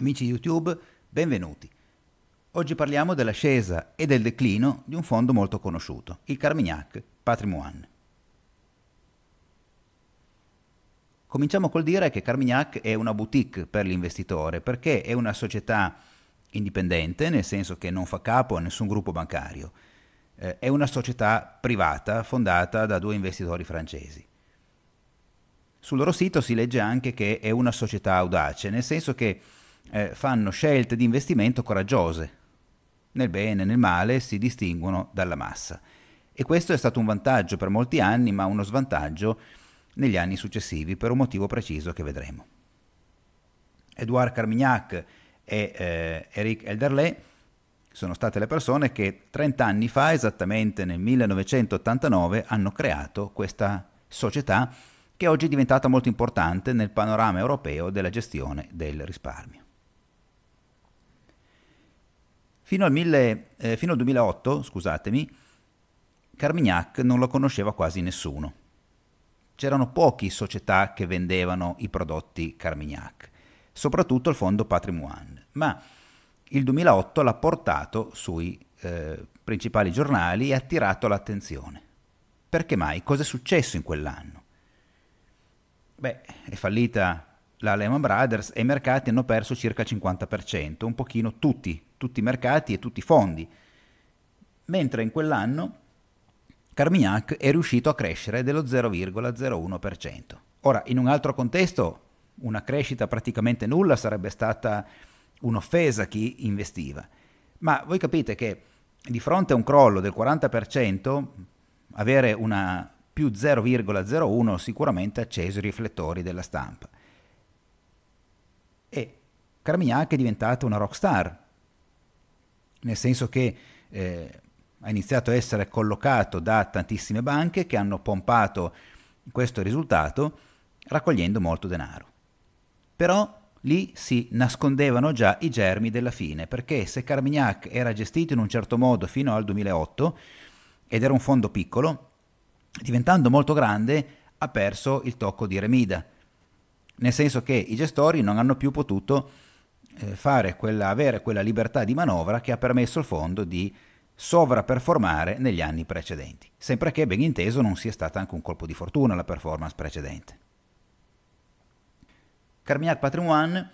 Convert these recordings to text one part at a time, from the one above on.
Amici YouTube, benvenuti. Oggi parliamo dell'ascesa e del declino di un fondo molto conosciuto, il Carmignac Patrimoine. Cominciamo col dire che Carmignac è una boutique per l'investitore perché è una società indipendente, nel senso che non fa capo a nessun gruppo bancario. Eh, è una società privata fondata da due investitori francesi. Sul loro sito si legge anche che è una società audace, nel senso che eh, fanno scelte di investimento coraggiose. Nel bene e nel male si distinguono dalla massa. E questo è stato un vantaggio per molti anni, ma uno svantaggio negli anni successivi per un motivo preciso che vedremo. Edouard Carmignac e eh, Eric Elderlé sono state le persone che 30 anni fa, esattamente nel 1989, hanno creato questa società che oggi è diventata molto importante nel panorama europeo della gestione del risparmio. Fino al, mille, eh, fino al 2008, scusatemi, Carmignac non lo conosceva quasi nessuno. C'erano poche società che vendevano i prodotti Carmignac, soprattutto il fondo Patrimoine, ma il 2008 l'ha portato sui eh, principali giornali e ha attirato l'attenzione. Perché mai? Cos'è successo in quell'anno? Beh, è fallita la Lehman Brothers e i mercati hanno perso circa il 50%, un pochino tutti tutti i mercati e tutti i fondi. Mentre in quell'anno Carmignac è riuscito a crescere dello 0,01%. Ora, in un altro contesto, una crescita praticamente nulla sarebbe stata un'offesa a chi investiva. Ma voi capite che di fronte a un crollo del 40%, avere una più 0,01 sicuramente ha acceso i riflettori della stampa. E Carmignac è diventata una rockstar nel senso che eh, ha iniziato a essere collocato da tantissime banche che hanno pompato questo risultato raccogliendo molto denaro. Però lì si nascondevano già i germi della fine, perché se Carmignac era gestito in un certo modo fino al 2008 ed era un fondo piccolo, diventando molto grande ha perso il tocco di Remida, nel senso che i gestori non hanno più potuto eh, quella, avere quella libertà di manovra che ha permesso al fondo di sovraperformare negli anni precedenti, sempre che ben inteso non sia stata anche un colpo di fortuna la performance precedente. Carmignat Patrimoine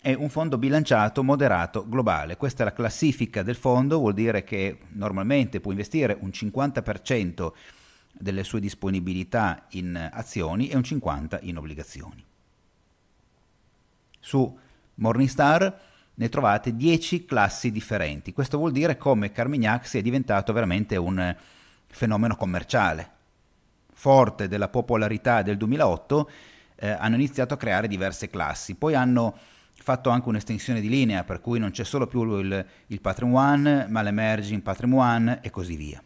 è un fondo bilanciato, moderato, globale. Questa è la classifica del fondo, vuol dire che normalmente può investire un 50% delle sue disponibilità in azioni e un 50% in obbligazioni. Su Morningstar ne trovate 10 classi differenti. Questo vuol dire come Carmignac sia diventato veramente un eh, fenomeno commerciale. Forte della popolarità del 2008, eh, hanno iniziato a creare diverse classi. Poi hanno fatto anche un'estensione di linea, per cui non c'è solo più il, il Patreon One, ma l'Emerging Patreon One e così via.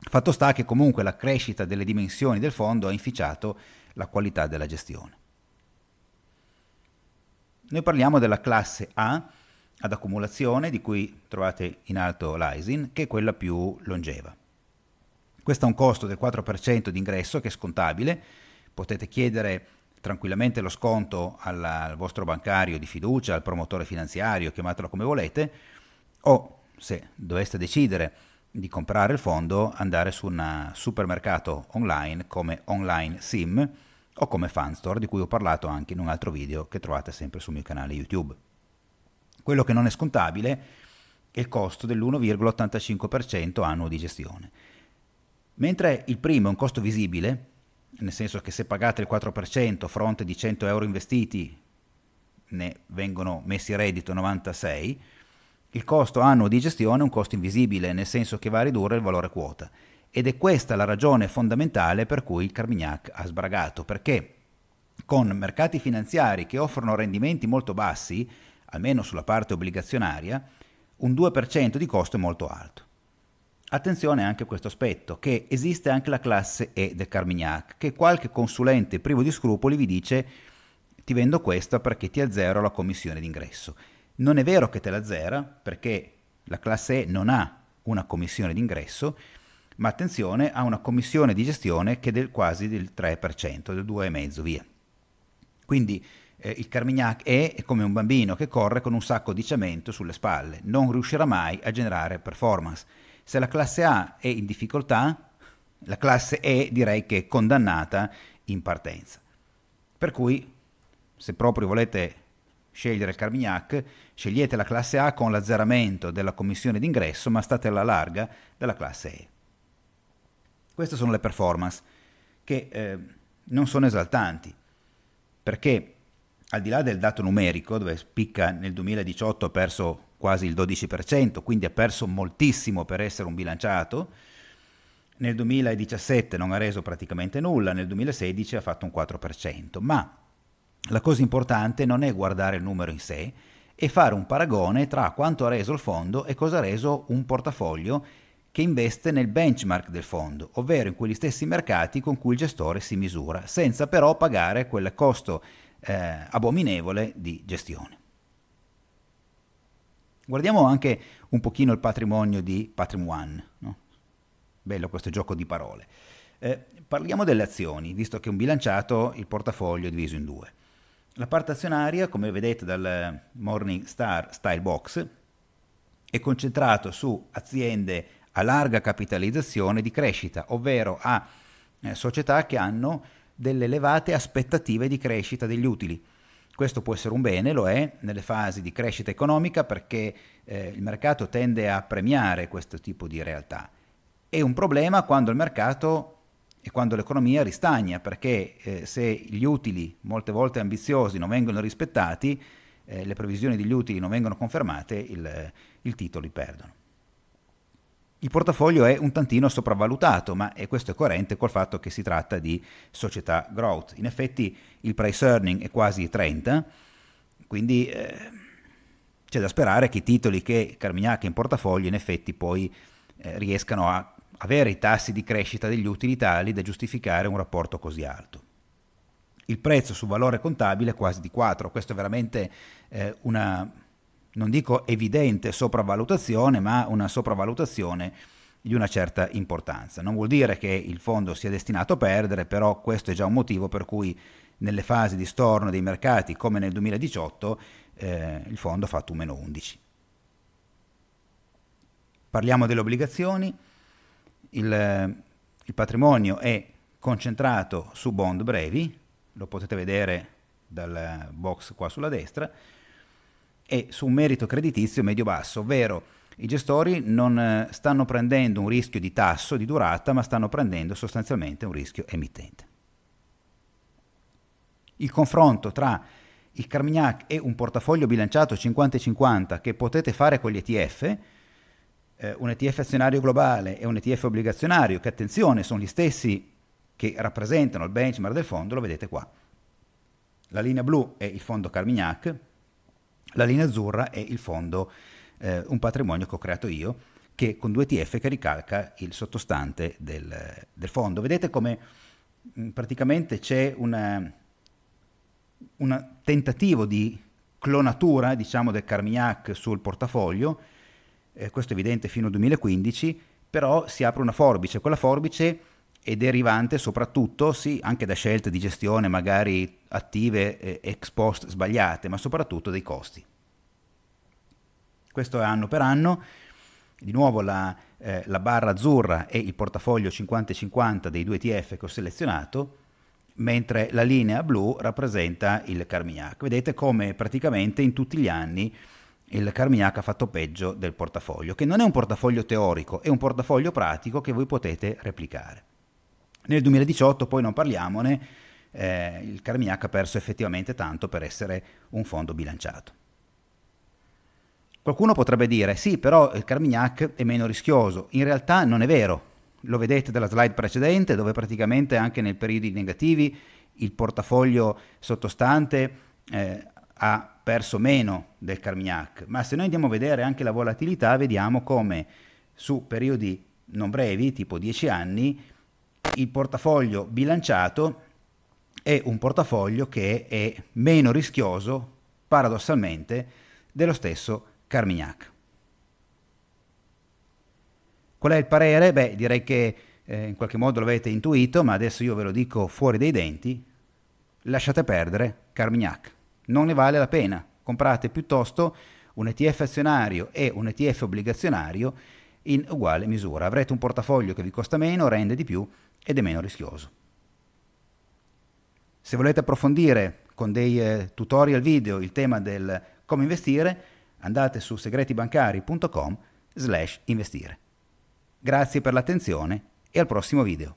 Fatto sta che comunque la crescita delle dimensioni del fondo ha inficiato la qualità della gestione. Noi parliamo della classe A ad accumulazione, di cui trovate in alto l'ISIN, che è quella più longeva. Questo ha un costo del 4% di ingresso che è scontabile, potete chiedere tranquillamente lo sconto alla, al vostro bancario di fiducia, al promotore finanziario, chiamatelo come volete, o se doveste decidere di comprare il fondo, andare su un supermercato online come Online Sim, o come Fanstore di cui ho parlato anche in un altro video che trovate sempre sul mio canale YouTube. Quello che non è scontabile è il costo dell'1,85% annuo di gestione. Mentre il primo è un costo visibile, nel senso che se pagate il 4% fronte di 100 euro investiti ne vengono messi in reddito 96, il costo annuo di gestione è un costo invisibile, nel senso che va a ridurre il valore quota ed è questa la ragione fondamentale per cui il Carmignac ha sbragato, perché con mercati finanziari che offrono rendimenti molto bassi, almeno sulla parte obbligazionaria, un 2% di costo è molto alto. Attenzione anche a questo aspetto, che esiste anche la classe E del Carmignac, che qualche consulente privo di scrupoli vi dice ti vendo questa perché ti azzero la commissione d'ingresso. Non è vero che te la zera, perché la classe E non ha una commissione d'ingresso, ma attenzione ha una commissione di gestione che è del quasi del 3%, del 2,5% via. Quindi eh, il Carmignac è, è come un bambino che corre con un sacco di cemento sulle spalle, non riuscirà mai a generare performance. Se la classe A è in difficoltà, la classe E direi che è condannata in partenza. Per cui, se proprio volete scegliere il Carmignac, scegliete la classe A con l'azzeramento della commissione d'ingresso, ma state alla larga della classe E. Queste sono le performance che eh, non sono esaltanti, perché al di là del dato numerico, dove spicca nel 2018 ha perso quasi il 12%, quindi ha perso moltissimo per essere un bilanciato, nel 2017 non ha reso praticamente nulla, nel 2016 ha fatto un 4%, ma la cosa importante non è guardare il numero in sé e fare un paragone tra quanto ha reso il fondo e cosa ha reso un portafoglio che investe nel benchmark del fondo, ovvero in quegli stessi mercati con cui il gestore si misura, senza però pagare quel costo eh, abominevole di gestione. Guardiamo anche un pochino il patrimonio di Patrimone. No? Bello questo gioco di parole. Eh, parliamo delle azioni, visto che un bilanciato il portafoglio è diviso in due. La parte azionaria, come vedete dal Morningstar Style Box, è concentrato su aziende a larga capitalizzazione di crescita, ovvero a eh, società che hanno delle elevate aspettative di crescita degli utili. Questo può essere un bene, lo è, nelle fasi di crescita economica perché eh, il mercato tende a premiare questo tipo di realtà. È un problema quando il mercato e quando l'economia ristagna, perché eh, se gli utili, molte volte ambiziosi, non vengono rispettati, eh, le previsioni degli utili non vengono confermate, il, eh, il titolo li perdono. Il portafoglio è un tantino sopravvalutato, ma questo è coerente col fatto che si tratta di società growth. In effetti il price earning è quasi 30, quindi eh, c'è da sperare che i titoli che Carmignac ha in portafoglio in effetti poi eh, riescano a avere i tassi di crescita degli utili tali da giustificare un rapporto così alto. Il prezzo su valore contabile è quasi di 4, questo è veramente eh, una non dico evidente sopravvalutazione, ma una sopravvalutazione di una certa importanza. Non vuol dire che il fondo sia destinato a perdere, però questo è già un motivo per cui nelle fasi di storno dei mercati, come nel 2018, eh, il fondo ha fatto un meno 11. Parliamo delle obbligazioni, il, il patrimonio è concentrato su bond brevi, lo potete vedere dal box qua sulla destra, e su un merito creditizio medio-basso, ovvero i gestori non eh, stanno prendendo un rischio di tasso, di durata, ma stanno prendendo sostanzialmente un rischio emittente. Il confronto tra il Carmignac e un portafoglio bilanciato 50-50 che potete fare con gli ETF, eh, un ETF azionario globale e un ETF obbligazionario, che attenzione sono gli stessi che rappresentano il benchmark del fondo, lo vedete qua. La linea blu è il fondo Carmignac, la linea azzurra è il fondo, eh, un patrimonio che ho creato io, che con due TF che ricalca il sottostante del, del fondo. Vedete come mh, mm, praticamente c'è un tentativo di clonatura diciamo, del Carmignac sul portafoglio, eh, questo è evidente fino al 2015, però si apre una forbice, quella forbice e derivante soprattutto, sì, anche da scelte di gestione magari attive eh, ex post sbagliate, ma soprattutto dei costi. Questo è anno per anno. Di nuovo la, eh, la barra azzurra è il portafoglio 50-50 dei due TF che ho selezionato, mentre la linea blu rappresenta il Carmignac. Vedete come praticamente in tutti gli anni il Carmignac ha fatto peggio del portafoglio, che non è un portafoglio teorico, è un portafoglio pratico che voi potete replicare. Nel 2018, poi non parliamone, eh, il Carmignac ha perso effettivamente tanto per essere un fondo bilanciato. Qualcuno potrebbe dire, sì, però il Carmignac è meno rischioso. In realtà non è vero. Lo vedete dalla slide precedente, dove praticamente anche nei periodi negativi il portafoglio sottostante eh, ha perso meno del Carmignac. Ma se noi andiamo a vedere anche la volatilità, vediamo come su periodi non brevi, tipo 10 anni, il portafoglio bilanciato è un portafoglio che è meno rischioso, paradossalmente, dello stesso Carmignac. Qual è il parere? Beh, direi che eh, in qualche modo l'avete intuito, ma adesso io ve lo dico fuori dai denti. Lasciate perdere Carmignac. Non ne vale la pena. Comprate piuttosto un ETF azionario e un ETF obbligazionario in uguale misura. Avrete un portafoglio che vi costa meno, rende di più ed è meno rischioso. Se volete approfondire con dei eh, tutorial video il tema del come investire, andate su segretibancari.com slash investire. Grazie per l'attenzione e al prossimo video.